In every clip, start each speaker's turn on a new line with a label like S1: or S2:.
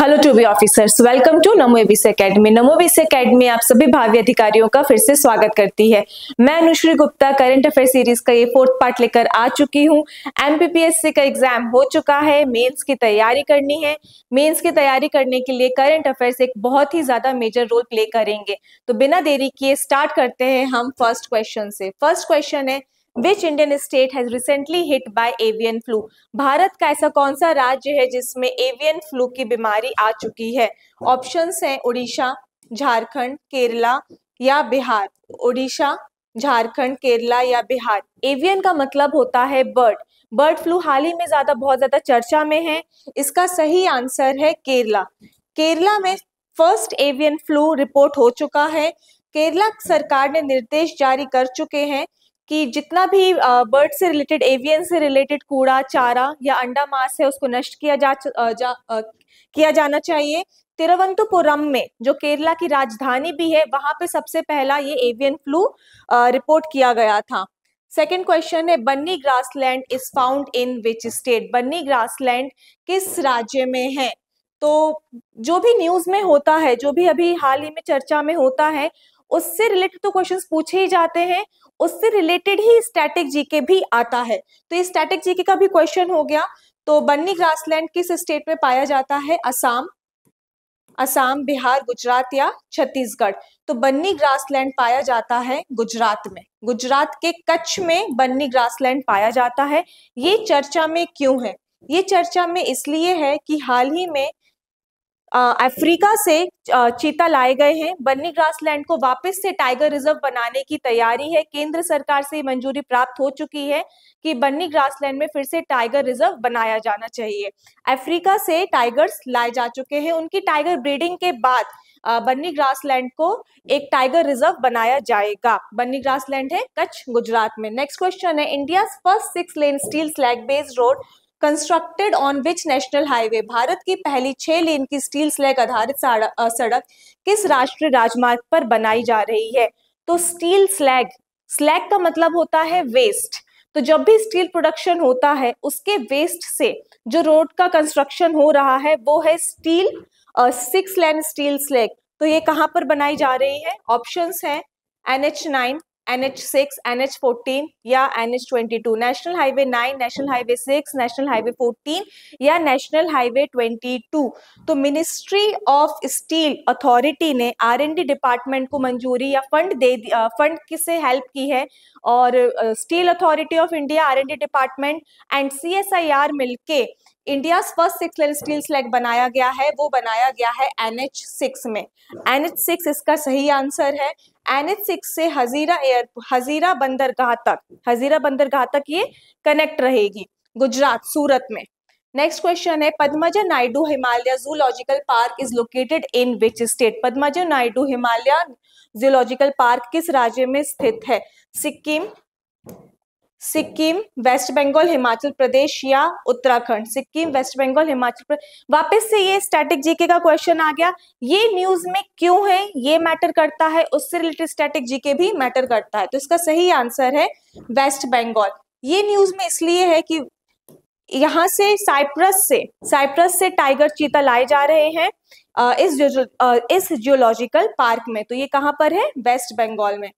S1: hello to be officers welcome to Namo ABC academy Namo ABC academy आप सभी भावी अधिकारियों का फिर से स्वागत करती है मैं Anushree Gupta current affair series का ये फोर्थ पार्ट लेकर आ चुकी हूँ एमपीपीएससी का एग्जाम हो चुका है मेंस की तैयारी करनी है मेंस की तैयारी करने के लिए करंट अफेयर्स एक बहुत ही ज्यादा मेजर रोल प्ले करेंगे तो बिना देरी किए स्टार्ट करते हैं हम फर्स्ट क्वेश्चन से फर्स्ट क्वेश्चन है which Indian state has recently hit by avian flu Bharat का ऐसा कौन सा राज्य है जिसमें एवियन फ्लू की बीमारी आ चुकी है ऑप्शन हैं उड़ीसा झारखंड केरला या बिहार उड़ीसा झारखंड केरला या बिहार एवियन का मतलब होता है बर्ड बर्ड फ्लू हाल ही में ज्यादा बहुत ज्यादा चर्चा में है इसका सही आंसर है केरला केरला में फर्स्ट एवियन फ्लू रिपोर्ट हो चुका है केरला सरकार ने निर्देश जारी कर चुके हैं कि जितना भी बर्ड से रिलेटेड एवियन से रिलेटेड कूड़ा चारा या अंडा मांस है उसको नष्ट किया जा, जा किया जाना चाहिए तिरुवंतपुरम में जो केरला की राजधानी भी है वहां पे सबसे पहला ये एवियन फ्लू रिपोर्ट किया गया था सेकेंड क्वेश्चन है Banni grassland is found in which state Banni grassland किस राज्य में है तो जो भी न्यूज में होता है जो भी अभी हाल ही में चर्चा में होता है उससे रिलेटेड तो क्वेश्चंस पूछे ही जाते हैं उससे रिलेटेड ही स्टैटिक जीके भी आता है तो ये स्टैटिक जीके का भी क्वेश्चन हो गया तो बन्नी ग्रासलैंड किस स्टेट में पाया जाता है असम असम बिहार गुजरात या छत्तीसगढ़ तो बन्नी ग्रासलैंड पाया जाता है गुजरात में गुजरात के कच्छ में बन्नी ग्रासलैंड पाया जाता है ये चर्चा में क्यों है ये चर्चा में इसलिए है कि हाल ही में अफ्रीका से चीता लाए गए हैं बन्नी ग्रासलैंड को वापस से टाइगर रिजर्व बनाने की तैयारी है केंद्र सरकार से मंजूरी प्राप्त हो चुकी है कि बन्नी ग्रासलैंड में फिर से टाइगर रिजर्व बनाया जाना चाहिए अफ्रीका से टाइगर्स लाए जा चुके हैं उनकी टाइगर ब्रीडिंग के बाद बन्नी ग्रासलैंड को एक टाइगर रिजर्व बनाया जाएगा बन्नी ग्रासलैंड है कच्छ गुजरात में नेक्स्ट क्वेश्चन है India first six lane steel slag based road constructed on which national highway Bharat की पहली छह लेन की स्टील स्लैग आधारित सड़क किस राष्ट्रीय राजमार्ग पर बनाई जा रही है तो स्टील स्लैग स्लैग का मतलब होता है वेस्ट तो जब भी स्टील प्रोडक्शन होता है उसके वेस्ट से जो रोड का कंस्ट्रक्शन हो रहा है वो है steel six lane steel slag तो ये कहाँ पर बनाई जा रही है ऑप्शंस हैं N H nine N H six N H fourteen या N H twenty two national highway nine national highway six national highway fourteen या नेशनल हाईवे ट्वेंटी टू तो मिनिस्ट्री ऑफ स्टील अथॉरिटी ने R N D department को मंजूरी या fund दे fund किसे help की है और steel authority of India R N D department and C S I R मिलके India first six lane steel slag बनाया गया है वो बनाया गया है एन एच सिक्स में एन एच सिक्स इसका सही आंसर है एन एच सिक्स से हजीरा एयर हजीरा बंदरगाह तक हजीरा बंदरगाह तक ये कनेक्ट रहेगी गुजरात सूरत में नेक्स्ट क्वेश्चन है Padmaja Naidu Himalaya zoological park is located in which state Padmaja Naidu Himalaya zoological park किस राज्य में स्थित है सिक्किम सिक्किम वेस्ट बंगाल हिमाचल प्रदेश या उत्तराखंड सिक्किम वेस्ट बंगाल हिमाचल प्रदेश वापस से ये स्टैटिक जीके का क्वेश्चन आ गया ये न्यूज में क्यों है ये मैटर करता है उससे रिलेटेड स्टैटिक जीके भी मैटर करता है तो इसका सही आंसर है वेस्ट बंगाल ये न्यूज में इसलिए है कि यहाँ से साइप्रस से साइप्रस से टाइगर चीता लाए जा रहे हैं इस जो, इस जियोलॉजिकल पार्क में तो ये कहाँ पर है वेस्ट बंगाल में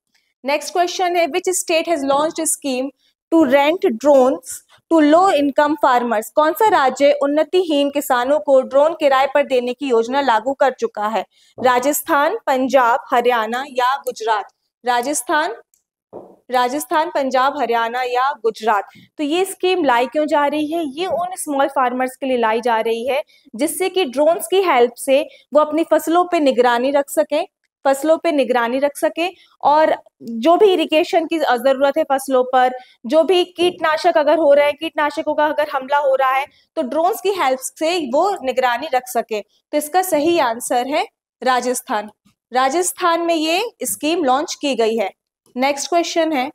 S1: नेक्स्ट क्वेश्चन है which state has launch scheme to rent drones to low income farmers कौन सा राज्य उन्नतिहीन किसानों को ड्रोन किराए पर देने की योजना लागू कर चुका है राजस्थान पंजाब हरियाणा या गुजरात राजस्थान राजस्थान पंजाब हरियाणा या गुजरात तो ये स्कीम लाई क्यों जा रही है ये उन स्मॉल फार्मर्स के लिए लाई जा रही है जिससे कि ड्रोन्स की हेल्प से वो अपनी फसलों पे निगरानी रख सकें फसलों पे निगरानी रख सके और जो भी इरिगेशन की जरूरत है फसलों पर जो भी कीटनाशक अगर हो रहे हैं कीटनाशकों का अगर हमला हो रहा है तो ड्रोन्स की हेल्प से वो निगरानी रख सके तो इसका सही आंसर है राजस्थान राजस्थान में ये स्कीम लॉन्च की गई है नेक्स्ट क्वेश्चन है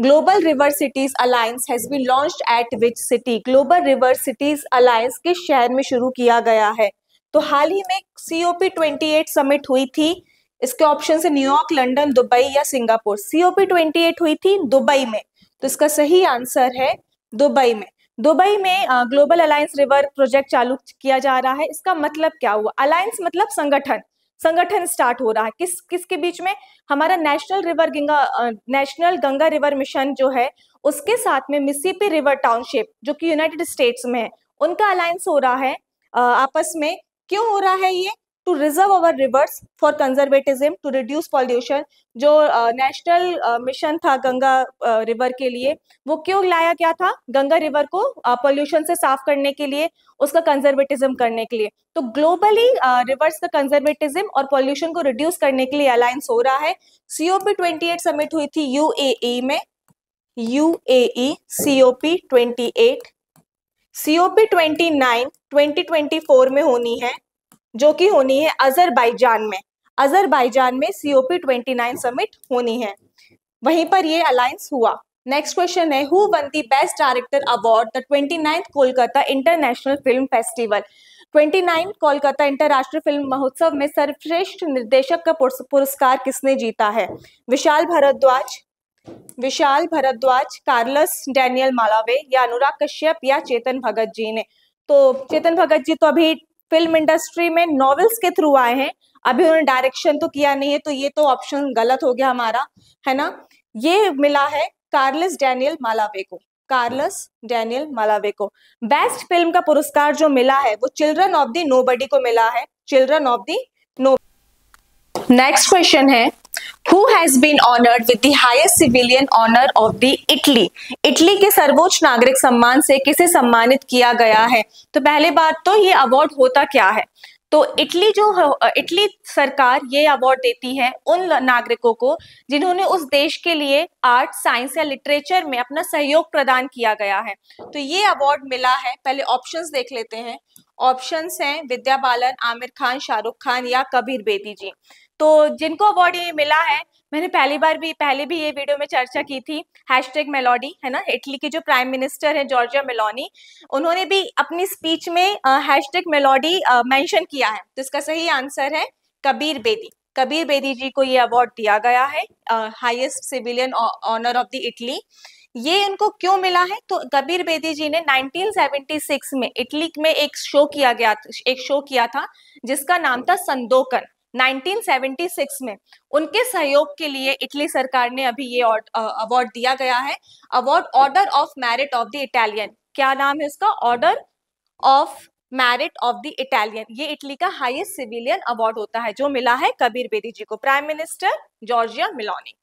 S1: global river cities alliance has been launch at which city global river cities alliance किस शहर में शुरू किया गया है तो हाल ही में सीओपी ट्वेंटी एट समिट हुई थी इसके ऑप्शन है न्यूयॉर्क लंडन दुबई या सिंगापुर सीओपी ट्वेंटी एट हुई थी दुबई में तो इसका सही आंसर है दुबई में दुबई में ग्लोबल अलायंस रिवर प्रोजेक्ट चालू किया जा रहा है इसका मतलब क्या हुआ अलायंस मतलब संगठन संगठन स्टार्ट हो रहा है किस किसके बीच में हमारा national river Ganga national Ganga river mission जो है उसके साथ में मिसिपी रिवर टाउनशिप जो कि यूनाइटेड स्टेट्स में है उनका अलायंस हो रहा है आपस में क्यों हो रहा है ये to reserve our rivers for conservatism to reduce pollution जो नेशनल uh, मिशन uh, था गंगा रिवर uh, के लिए वो क्यों लाया गया था गंगा रिवर को पॉल्यूशन uh, से साफ करने के लिए उसका कंजर्वेटिज्म करने के लिए तो ग्लोबली रिवर्स का कंजर्वेटिज्म और पॉल्यूशन को रिड्यूस करने के लिए अलायंस हो रहा है सीओपी ट्वेंटी एट समिट हुई थी यूएई e में U UAE COP twenty eight COP twenty nine twenty twenty four में होनी है जो कि होनी है अजरबैजान में अजरबैजान में सीओपी ट्वेंटी नाइन समिट होनी है वहीं पर ये अलायंस हुआ नेक्स्ट क्वेश्चन है who won the best director award the twenty ninth Kolkata international film festival twenty nine Kolkata international film महोत्सव में सर्वश्रेष्ठ निर्देशक का पुरस्कार किसने जीता है Vishal Bhardwaj Vishal Bhardwaj Carlos Daniel Malave या अनुराग कश्यप या चेतन भगत जी ने तो चेतन भगत जी तो अभी फिल्म इंडस्ट्री में नॉवेल्स के थ्रू आए हैं अभी उन्होंने डायरेक्शन तो किया नहीं है तो ये तो ऑप्शन गलत हो गया हमारा है ना ये मिला है कार्लस डैनियल मालावे को कार्लस डैनियल मालावे को बेस्ट फिल्म का पुरस्कार जो मिला है वो चिल्ड्रन ऑफ दी नोबडी को मिला है children of the no next question है who has been honoured with the highest civilian honor of the Italy के सर्वोच्च नागरिक सम्मान से किसे सम्मानित किया गया है तो पहले बात तो ये अवार्ड होता क्या है तो इटली जो इटली सरकार ये अवार्ड देती है उन नागरिकों को जिन्होंने उस देश के लिए आर्ट साइंस या लिटरेचर में अपना सहयोग प्रदान किया गया है तो ये अवार्ड मिला है पहले ऑप्शंस देख लेते हैं ऑप्शंस हैं विद्या बालन आमिर खान शाहरुख खान या कबीर बेदी जी तो जिनको अवार्ड ये मिला है मैंने पहली बार भी पहले भी ये वीडियो में चर्चा की थी हैश टैग मेलोडी है ना इटली के जो प्राइम मिनिस्टर है जॉर्जिया मेलोनी उन्होंने भी अपनी स्पीच में हैश टैग मेलोडी मैंशन किया है तो इसका सही आंसर है कबीर बेदी कबीर बेदी जी को ये अवार्ड दिया गया है highest civilian honour of the Italy ये इनको क्यों मिला है तो कबीर बेदी जी ने 1976 में इटली में एक शो किया गया एक शो किया था जिसका नाम था संदोकन 1976 में उनके सहयोग के लिए इटली सरकार ने अभी ये अवार्ड दिया गया है award order of merit of the Italian क्या नाम है इसका order of merit of the Italian ये इटली का हाईएस्ट सिविलियन अवार्ड होता है जो मिला है कबीर बेदी जी को prime minister Giorgia Meloni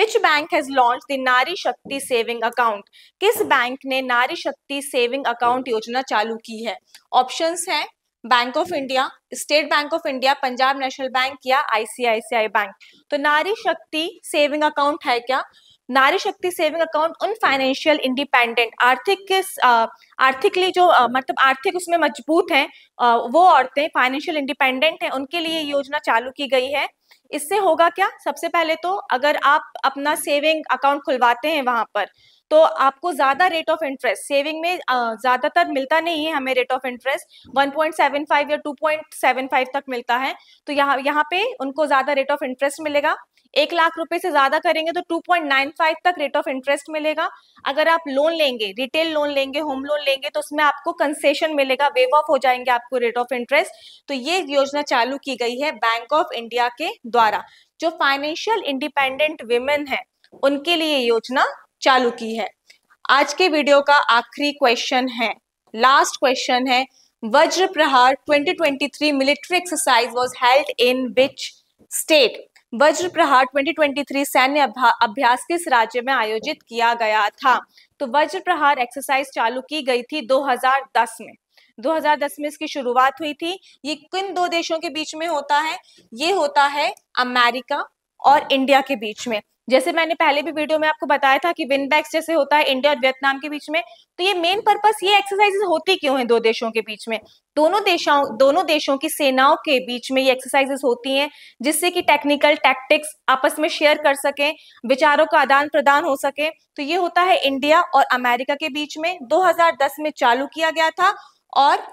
S1: which bank has launch the Nari Shakti saving account किस बैंक ने नारी शक्ति सेविंग अकाउंट योजना चालू की है ऑप्शन है bank of India state bank of India Punjab national bank या आईसीआईसीआई बैंक तो नारी शक्ति सेविंग अकाउंट है क्या नारी शक्ति सेविंग अकाउंट उन फाइनेंशियल इंडिपेंडेंट आर्थिक आर्थिकली जो आ, मतलब आर्थिक उसमें मजबूत आ, वो औरतें फाइनेंशियल इंडिपेंडेंट हैं उनके लिए योजना चालू की गई है इससे होगा क्या सबसे पहले तो अगर आप अपना सेविंग अकाउंट खुलवाते हैं वहां पर तो आपको ज्यादा रेट ऑफ इंटरेस्ट सेविंग में ज्यादातर मिलता नहीं है हमें रेट ऑफ इंटरेस्ट 1.75 या 2.75 तक मिलता है तो यहाँ यहाँ पे उनको ज्यादा रेट ऑफ इंटरेस्ट मिलेगा एक लाख रुपए से ज्यादा करेंगे तो 2.95 तक रेट ऑफ इंटरेस्ट मिलेगा अगर आप लोन लेंगे रिटेल लोन लेंगे होम लोन लेंगे तो उसमें आपको कंसेशन मिलेगा वेव ऑफ हो जाएंगे आपको रेट ऑफ इंटरेस्ट तो ये योजना चालू की गई है बैंक ऑफ इंडिया के द्वारा जो फाइनेंशियल इंडिपेंडेंट वेमेन है उनके लिए योजना चालू की है आज के वीडियो का आखिरी क्वेश्चन है लास्ट क्वेश्चन है Vajra Prahar 2023 military exercise was held in which state Vajra Prahar 2023 सैन्य अभ्यास किस राज्य में आयोजित किया गया था तो वज्र प्रहार एक्सरसाइज चालू की गई थी 2010 में 2010 में इसकी शुरुआत हुई थी ये किन दो देशों के बीच में होता है ये होता है अमेरिका और इंडिया के बीच में जैसे मैंने पहले भी वीडियो में आपको बताया था कि विन बैक्स जैसे होता है इंडिया और वियतनाम के बीच में तो ये मेन पर्पस ये एक्सरसाइजेस होती क्यों है दो देशों के बीच में दोनों देशों दोनों देशों की सेनाओं के बीच में ये एक्सरसाइजेस होती हैं जिससे कि टेक्निकल टैक्टिक्स आपस में शेयर कर सके विचारों का आदान प्रदान हो सके तो ये होता है इंडिया और अमेरिका के बीच में दो में चालू किया गया था और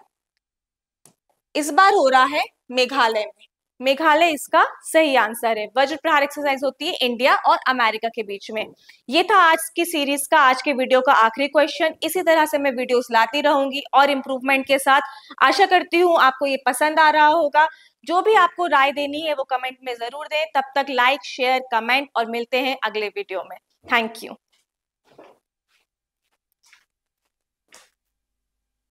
S1: इस बार हो रहा है मेघालय में मेघालय इसका सही आंसर है वज्र प्रहार एक्सरसाइज होती है इंडिया और अमेरिका के बीच में ये था आज की सीरीज का आज के वीडियो का आखिरी क्वेश्चन इसी तरह से मैं वीडियोस लाती रहूंगी और इम्प्रूवमेंट के साथ आशा करती हूँ आपको ये पसंद आ रहा होगा जो भी आपको राय देनी है वो कमेंट में जरूर दें तब तक लाइक शेयर कमेंट और मिलते हैं अगले वीडियो में थैंक यू